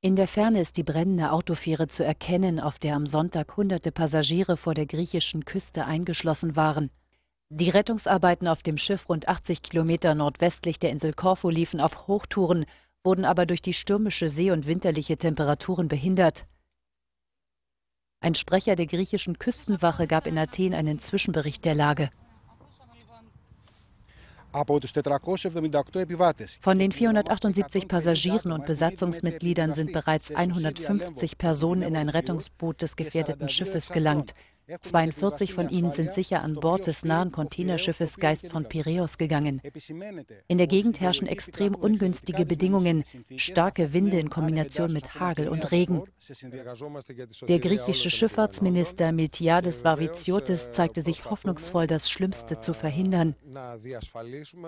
In der Ferne ist die brennende Autofähre zu erkennen, auf der am Sonntag hunderte Passagiere vor der griechischen Küste eingeschlossen waren. Die Rettungsarbeiten auf dem Schiff rund 80 Kilometer nordwestlich der Insel Korfu liefen auf Hochtouren, wurden aber durch die stürmische See und winterliche Temperaturen behindert. Ein Sprecher der griechischen Küstenwache gab in Athen einen Zwischenbericht der Lage. Von den 478 Passagieren und Besatzungsmitgliedern sind bereits 150 Personen in ein Rettungsboot des gefährdeten Schiffes gelangt. 42 von ihnen sind sicher an Bord des nahen Containerschiffes Geist von Piräus gegangen. In der Gegend herrschen extrem ungünstige Bedingungen, starke Winde in Kombination mit Hagel und Regen. Der griechische Schifffahrtsminister Miltiades Varviziotis zeigte sich hoffnungsvoll, das Schlimmste zu verhindern.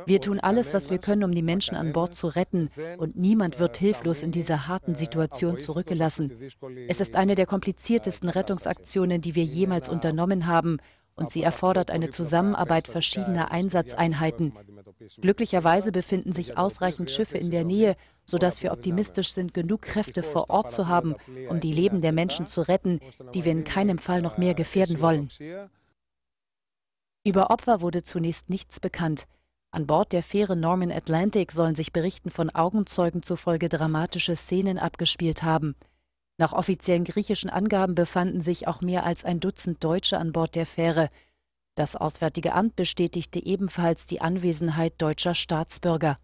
Wir tun alles, was wir können, um die Menschen an Bord zu retten. Und niemand wird hilflos in dieser harten Situation zurückgelassen. Es ist eine der kompliziertesten Rettungsaktionen, die wir jemals unternommen haben. Und sie erfordert eine Zusammenarbeit verschiedener Einsatzeinheiten. Glücklicherweise befinden sich ausreichend Schiffe in der Nähe, sodass wir optimistisch sind, genug Kräfte vor Ort zu haben, um die Leben der Menschen zu retten, die wir in keinem Fall noch mehr gefährden wollen. Über Opfer wurde zunächst nichts bekannt. An Bord der Fähre Norman Atlantic sollen sich Berichten von Augenzeugen zufolge dramatische Szenen abgespielt haben. Nach offiziellen griechischen Angaben befanden sich auch mehr als ein Dutzend Deutsche an Bord der Fähre. Das Auswärtige Amt bestätigte ebenfalls die Anwesenheit deutscher Staatsbürger.